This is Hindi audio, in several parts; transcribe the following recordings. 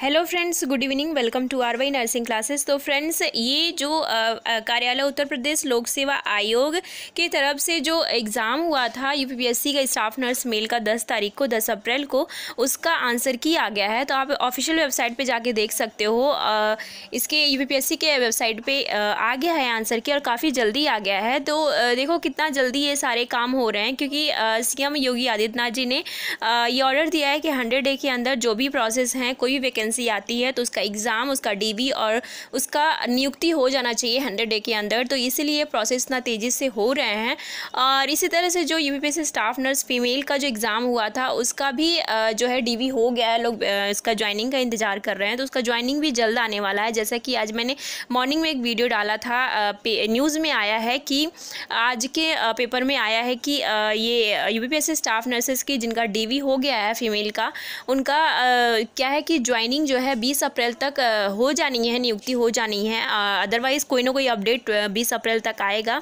hello friends good evening welcome to R Y nursing classes तो फ्रेंड्स ये जो कार्यालय उत्तर प्रदेश लोक सेवा आयोग की तरफ से जो एग्ज़ाम हुआ था यूपीपीएससी का स्टाफ नर्स मेल का 10 तारीख को 10 अप्रैल को उसका आंसर की आ गया है तो आप ऑफिशियल वेबसाइट पे जाके देख सकते हो आ, इसके यूपीपीएससी के वेबसाइट पर आ गया है आंसर की और काफ़ी जल्दी आ गया है तो आ, देखो कितना जल्दी ये सारे काम हो रहे हैं क्योंकि सी योगी आदित्यनाथ जी ने आ, ये ऑर्डर दिया है कि हंड्रेड डे के अंदर जो भी प्रोसेस हैं कोई भी वैकेंसी आती है तो उसका एग्ज़ाम उसका डी और उसका नियुक्ति हो जाना चाहिए हंड्रेड डे के अंदर तो इसीलिए प्रोसेस इतना तेज़ी से हो रहे हैं और इसी तरह से जो यू स्टाफ नर्स फीमेल का जो एग्ज़ाम हुआ था उसका भी जो है डी हो गया है लोग इसका ज्वाइनिंग का इंतज़ार कर रहे हैं तो उसका ज्वाइनिंग भी जल्द आने वाला है जैसा कि आज मैंने मॉर्निंग में एक वीडियो डाला था न्यूज़ में आया है कि आज के पेपर में आया है कि ये यू स्टाफ नर्सेस की जिनका डी हो गया है फीमेल का उनका क्या है कि ज्वाइनिंग ट्रेनिंग जो है बीस अप्रैल तक हो जानी है नियुक्ति हो जानी है अदरवाइज़ कोई ना कोई अपडेट बीस अप्रैल तक आएगा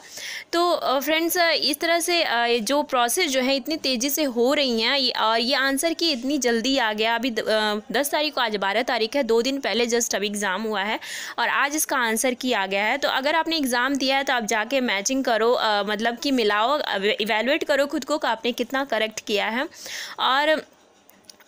तो फ्रेंड्स इस तरह से जो प्रोसेस जो है इतनी तेज़ी से हो रही हैं और ये आंसर की इतनी जल्दी आ गया अभी दस तारीख को आज बारह तारीख है दो दिन पहले जस्ट अभी एग्ज़ाम हुआ है और आज इसका आंसर की आ गया है तो अगर आपने एग्ज़ाम दिया है तो आप जाके मैचिंग करो मतलब कि मिलाओ इवेलुएट करो खुद को कि आपने कितना करेक्ट किया है और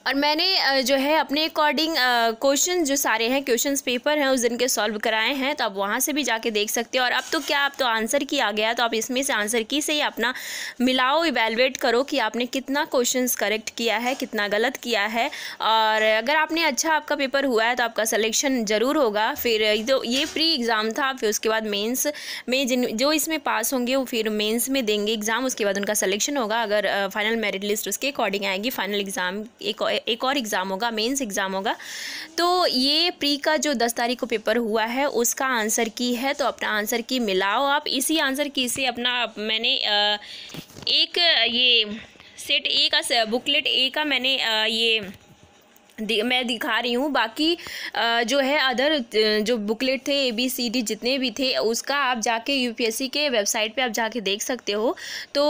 और मैंने जो है अपने अकॉर्डिंग क्वेश्चन जो सारे हैं क्वेश्चन पेपर हैं उस दिन के सॉल्व कराए हैं तो आप वहाँ से भी जाके देख सकते हो और अब तो क्या अब तो आंसर की आ गया तो आप इसमें से आंसर की से ही अपना मिलाओ इवेलुएट करो कि आपने कितना क्वेश्चंस करेक्ट किया है कितना गलत किया है और अगर आपने अच्छा आपका पेपर हुआ है तो आपका सलेक्शन ज़रूर होगा फिर तो ये प्री एग्ज़ाम था फिर उसके बाद मेन्स में जिन जो इसमें पास होंगे वो फिर मेन्स में देंगे एग्ज़ाम उसके बाद उनका सलेक्शन होगा अगर फाइनल मेरिट लिस्ट उसके अकॉर्डिंग आएगी फाइनल एग्ज़ाम एक एक और एग्ज़ाम होगा मेंस एग्ज़ाम होगा तो ये प्री का जो दस तारीख को पेपर हुआ है उसका आंसर की है तो अपना आंसर की मिलाओ आप इसी आंसर की से अपना मैंने एक ये सेट ए का बुकलेट ए का मैंने ये दि, मैं दिखा रही हूँ बाकी जो है अदर जो बुकलेट थे ए बी सी डी जितने भी थे उसका आप जाके यू पी एस सी के वेबसाइट पे आप जाके देख सकते हो तो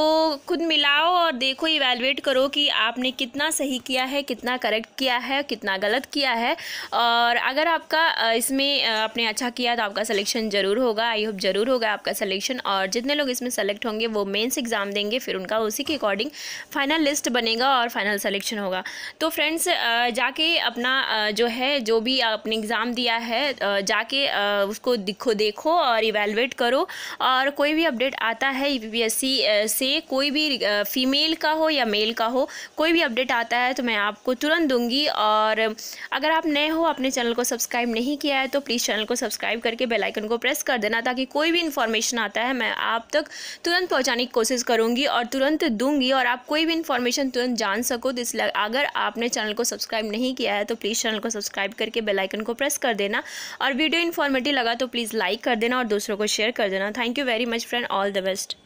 खुद मिलाओ और देखो इवेलुएट करो कि आपने कितना सही किया है कितना करेक्ट किया है कितना गलत किया है और अगर आपका इसमें आपने अच्छा किया तो आपका सलेक्शन ज़रूर होगा आई होप ज़रूर होगा आपका सलेक्शन और जितने लोग इसमें सेलेक्ट होंगे वो मेन्स एग्ज़ाम देंगे फिर उनका उसी के अकॉर्डिंग फाइनल लिस्ट बनेगा और फाइनल सलेक्शन होगा तो फ्रेंड्स जाके जाके अपना जो है जो भी आपने एग्ज़ाम दिया है जाके उसको दिखो देखो और इवेलुएट करो और कोई भी अपडेट आता है यू से कोई भी फीमेल का हो या मेल का हो कोई भी अपडेट आता है तो मैं आपको तुरंत दूंगी और अगर आप नए हो अपने चैनल को सब्सक्राइब नहीं किया है तो प्लीज़ चैनल को सब्सक्राइब करके बेल आइकन को प्रेस कर देना ताकि कोई भी इन्फॉर्मेशन आता है मैं आप तक तुरंत पहुंचाने की कोशिश करूंगी और तुरंत दूंगी और आप कोई भी इन्फॉर्मेशन तुरंत जान सको तो इसलिए अगर आपने चैनल को सब्सक्राइब नहीं नहीं किया है तो प्लीज़ चैनल को सब्सक्राइब करके बेलाइकन को प्रेस कर देना और वीडियो इन्फॉर्मेटिव लगा तो प्लीज़ लाइक कर देना और दूसरों को शेयर कर देना thank you very much friend all the best